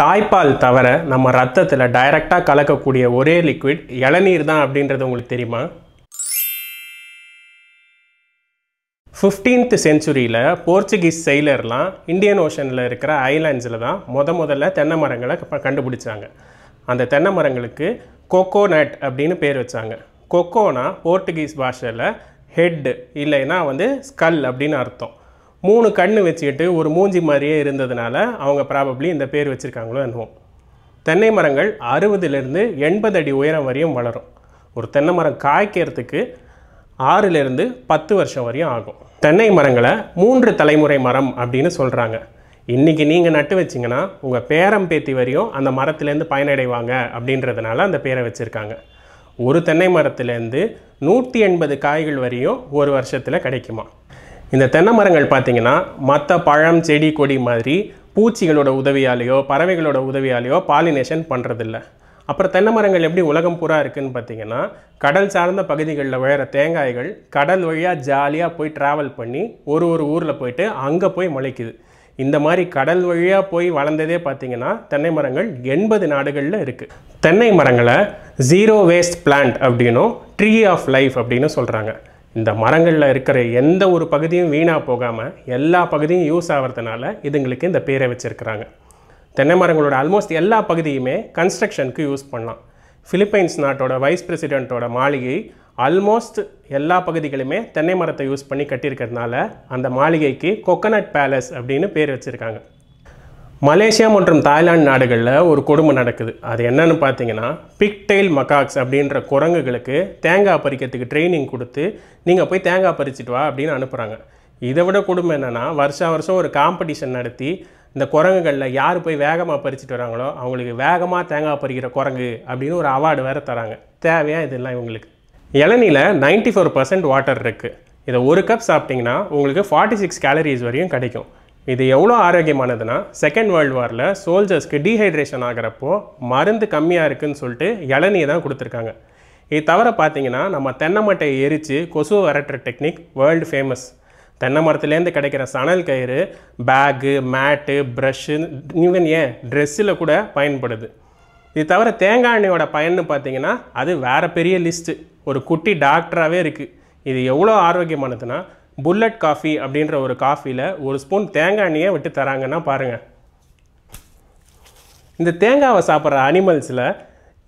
தாய்ப்பால் தவிர நம்ம ரத்தத்தில் டைரக்டாக கலக்கக்கூடிய ஒரே லிக்விட் இளநீர் தான் அப்படின்றது உங்களுக்கு தெரியுமா ஃபிஃப்டீன்த் செஞ்சுரியில் போர்ச்சுகீஸ் செயலர்லாம் இந்தியன் ஓஷனில் இருக்கிற ஐலாண்ட்ஸில் தான் முத முதல்ல தென்னை மரங்களை கண்டுபிடிச்சாங்க அந்த தென்னை மரங்களுக்கு கொக்கோநட் அப்படின்னு பேர் வச்சாங்க கொக்கோனா போர்ச்சுகீஸ் பாஷையில் ஹெட்டு இல்லைன்னா வந்து ஸ்கல் அப்படின்னு அர்த்தம் மூணு கண் வச்சுக்கிட்டு ஒரு மூஞ்சி மாதிரியே இருந்ததுனால அவங்க ப்ராபப்ளி இந்த பேர் வச்சுருக்காங்களோ என்னவோ தென்னை மரங்கள் அறுபதுலேருந்து எண்பது அடி உயரம் வரையும் வளரும் ஒரு தென்னை மரம் காய்க்கிறதுக்கு ஆறுலேருந்து பத்து வருஷம் வரையும் ஆகும் தென்னை மரங்களை மூன்று தலைமுறை மரம் அப்படின்னு சொல்கிறாங்க இன்றைக்கி நீங்கள் நட்டு வச்சிங்கன்னா உங்கள் பேரம் பேத்தி வரையும் அந்த மரத்துலேருந்து பயனடைவாங்க அப்படின்றதுனால அந்த பேரை வச்சுருக்காங்க ஒரு தென்னை மரத்துலேருந்து நூற்றி எண்பது காய்கள் வரையும் ஒரு வருஷத்தில் கிடைக்குமா இந்த தென்னை மரங்கள் பார்த்திங்கன்னா மற்ற பழம் செடி கொடி மாதிரி பூச்சிகளோட உதவியாலேயோ பறவைகளோட உதவியாலேயோ பாலினேஷன் பண்ணுறதில்ல அப்புறம் தென்னை மரங்கள் எப்படி உலகம் பூரா இருக்குதுன்னு பார்த்தீங்கன்னா கடல் சார்ந்த பகுதிகளில் விழுற தேங்காய்கள் கடல் வழியாக ஜாலியாக போய் ட்ராவல் பண்ணி ஒரு ஒரு ஊரில் போயிட்டு அங்கே போய் முளைக்குது இந்த மாதிரி கடல் வழியாக போய் வளர்ந்ததே பார்த்திங்கன்னா தென்னை மரங்கள் எண்பது நாடுகளில் இருக்குது தென்னை மரங்களை ஜீரோ வேஸ்ட் பிளான்ட் அப்படின்னும் ட்ரீ ஆஃப் லைஃப் அப்படின்னு சொல்கிறாங்க இந்த மரங்களில் இருக்கிற எந்த ஒரு பகுதியும் வீணாக போகாமல் எல்லா பகுதியும் யூஸ் ஆகிறதுனால இதுங்களுக்கு இந்த பேரை வச்சுருக்கிறாங்க தென்னை மரங்களோட ஆல்மோஸ்ட் எல்லா பகுதியுமே கன்ஸ்ட்ரக்ஷனுக்கு யூஸ் பண்ணலாம் ஃபிலிப்பைன்ஸ் நாட்டோட வைஸ் பிரசிடெண்ட்டோட மாளிகை ஆல்மோஸ்ட் எல்லா பகுதிகளுமே தென்னை மரத்தை யூஸ் பண்ணி கட்டியிருக்கிறதுனால அந்த மாளிகைக்கு கொக்கனட் பேலஸ் அப்படின்னு பேர் வச்சுருக்காங்க மலேசியா மற்றும் தாய்லாந்து நாடுகளில் ஒரு கொடுமை நடக்குது அது என்னன்னு பார்த்தீங்கன்னா பிக்டெயில் மக்காக்ஸ் அப்படின்ற குரங்குகளுக்கு தேங்காய் பறிக்கிறதுக்கு ட்ரைனிங் கொடுத்து நீங்கள் போய் தேங்காய் பறிச்சிட்டு வா அப்படின்னு அனுப்புகிறாங்க இதை விட கொடுமை என்னென்னா வருஷா வருஷம் ஒரு காம்படிஷன் நடத்தி இந்த குரங்குகளில் யார் போய் வேகமாக பறிச்சிட்டு வராங்களோ அவங்களுக்கு வேகமாக தேங்காய் பறிக்கிற குரங்கு அப்படின்னு ஒரு அவார்டு வேறு தராங்க தேவையாக இதெல்லாம் இவங்களுக்கு இளநியில் நைன்டி ஃபோர் பர்சன்ட் வாட்டர் இருக்குது இதை ஒரு கப் சாப்பிட்டிங்கன்னா உங்களுக்கு ஃபார்ட்டி சிக்ஸ் கேலரிஸ் வரையும் கிடைக்கும் இது எவ்வளோ ஆரோக்கியமானதுன்னா செகண்ட் வேர்ல்டு வாரில் சோல்ஜர்ஸ்க்கு டீஹைட்ரேஷன் ஆகிறப்போ மருந்து கம்மியாக இருக்குதுன்னு சொல்லிட்டு இளநீ தான் கொடுத்துருக்காங்க இது தவிர பார்த்தீங்கன்னா நம்ம தென்னை மட்டையை எரித்து கொசு வரட்டுற டெக்னிக் வேர்ல்டு ஃபேமஸ் தென்னை மரத்துலேருந்து கிடைக்கிற சணல் கயிறு பேகு மேட்டு ப்ரஷ்ஷு ஈவன் ஏன் ட்ரெஸ்ஸில் கூட பயன்படுது இது தவிர தேங்காய் எண்ணெயோட பயன்னு பார்த்தீங்கன்னா அது வேறு பெரிய லிஸ்ட்டு ஒரு குட்டி டாக்டராகவே இருக்குது இது எவ்வளோ ஆரோக்கியமானதுன்னா புல்லட் காஃபி அப்படின்ற ஒரு காஃபியில் ஒரு ஸ்பூன் தேங்காய் எண்ணெயை விட்டு தராங்கன்னா பாருங்கள் இந்த தேங்காவை சாப்பிட்ற அனிமல்ஸில்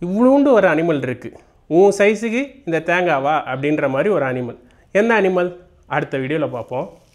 இவ்வளோண்டு ஒரு அனிமல் இருக்குது உன் சைஸுக்கு இந்த தேங்காவா அப்படின்ற மாதிரி ஒரு அனிமல் எந்த அனிமல் அடுத்த வீடியோவில் பார்ப்போம்